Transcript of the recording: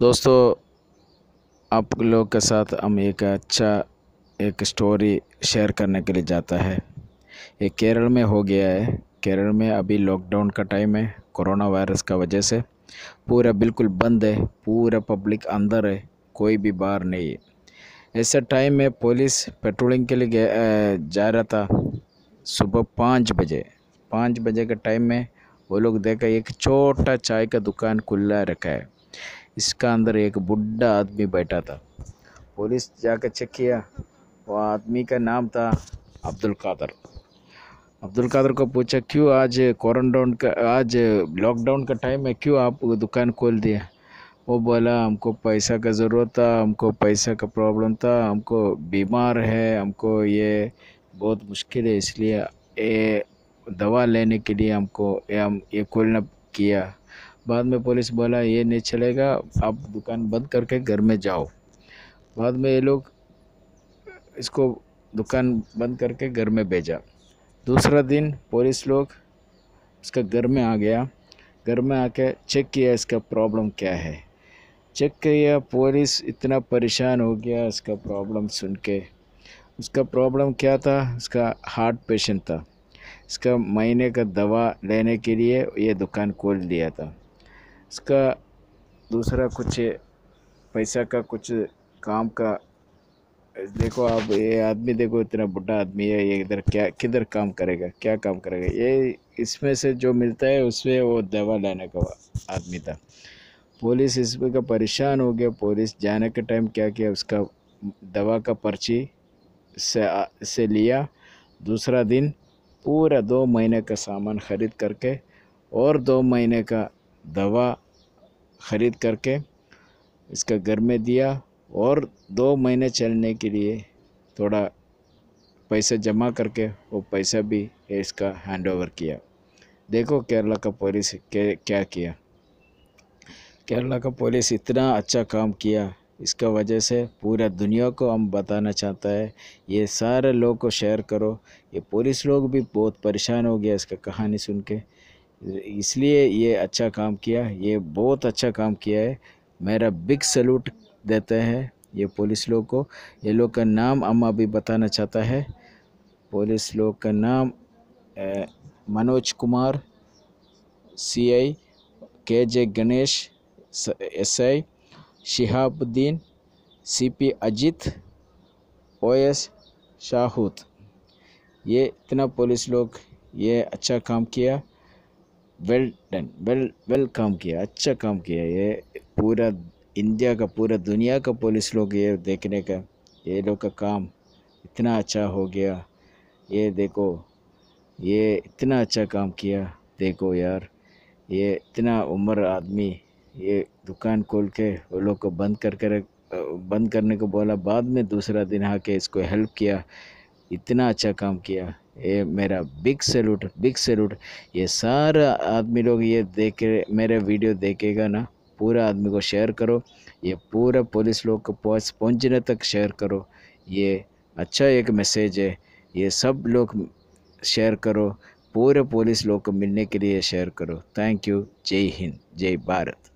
दोस्तों आप लोग के साथ हम एक अच्छा एक स्टोरी शेयर करने के लिए जाता है ये केरल में हो गया है केरल में अभी लॉकडाउन का टाइम है कोरोना वायरस का वजह से पूरा बिल्कुल बंद है पूरा पब्लिक अंदर है कोई भी बाहर नहीं है ऐसे टाइम में पुलिस पेट्रोलिंग के लिए जा रहा था सुबह पाँच बजे पाँच बजे के टाइम में वो लोग देखा एक छोटा चाय का दुकान खुला रखा है इसका अंदर एक बुढ़ा आदमी बैठा था पुलिस जाकर चेक किया वो आदमी का नाम था अब्दुल कादर अब्दुल कादर को पूछा क्यों आज क्वारंटाउन का आज लॉकडाउन का टाइम है क्यों आप दुकान खोल दिया वो बोला हमको पैसा का ज़रूरत था हमको पैसा का प्रॉब्लम था हमको बीमार है हमको ये बहुत मुश्किल है इसलिए ये दवा लेने के लिए हमको ये हम ये खोलना किया बाद में पुलिस बोला ये नहीं चलेगा आप दुकान बंद करके घर में जाओ बाद में ये लोग इसको दुकान बंद करके घर में भेजा दूसरा दिन पुलिस लोग इसका घर में आ गया घर में आके चेक किया इसका प्रॉब्लम क्या है चेक किया पुलिस इतना परेशान हो गया इसका प्रॉब्लम सुन के उसका प्रॉब्लम क्या था उसका हार्ट पेशेंट था इसका महीने का दवा लेने के लिए ये दुकान खोल दिया था उसका दूसरा कुछ पैसा का कुछ काम का देखो आप ये आदमी देखो इतना बुढ़ा आदमी है ये इधर क्या किधर काम करेगा क्या काम करेगा ये इसमें से जो मिलता है उसमें वो दवा लाने का आदमी था पुलिस इसमें का परेशान हो गया पुलिस जाने के टाइम क्या किया उसका दवा का पर्ची से से लिया दूसरा दिन पूरा दो महीने का सामान ख़रीद करके और दो महीने का दवा ख़रीद करके इसका घर में दिया और दो महीने चलने के लिए थोड़ा पैसे जमा करके वो पैसा भी इसका हैंड ओवर किया देखो केरला का पुलिस क्या किया केरला का पुलिस इतना अच्छा काम किया इसका वजह से पूरा दुनिया को हम बताना चाहता है ये सारे लोग को शेयर करो ये पुलिस लोग भी बहुत परेशान हो गया इसका कहानी सुन के इसलिए ये अच्छा काम किया ये बहुत अच्छा काम किया है मेरा बिग सल्यूट देते हैं ये पुलिस लोग को ये लोग का नाम अम्मा भी बताना चाहता है पुलिस लोग का नाम ए, मनोज कुमार सीआई के J Ganesh SI Shihabuddin CP Ajith OS शाहूत ये इतना पुलिस लोग ये अच्छा काम किया वेल डन वेल वेल काम किया अच्छा काम किया ये पूरा इंडिया का पूरा दुनिया का पुलिस लोग ये देखने का ये लोग का काम इतना अच्छा हो गया ये देखो ये इतना अच्छा काम किया देखो यार ये इतना उम्र आदमी ये दुकान खोल के वो लोग को बंद कर कर बंद करने को बोला बाद में दूसरा दिन आके इसको हेल्प किया इतना अच्छा काम किया ये मेरा बिग सैल्यूट बिग सैल्यूट ये सारा आदमी लोग ये देख मेरे मेरा वीडियो देखेगा ना पूरा आदमी को शेयर करो ये पूरा पुलिस लोग को पहुँच पहुँचने तक शेयर करो ये अच्छा एक मैसेज है ये सब लोग शेयर करो पूरे पुलिस लोग को मिलने के लिए शेयर करो थैंक यू जय हिंद जय भारत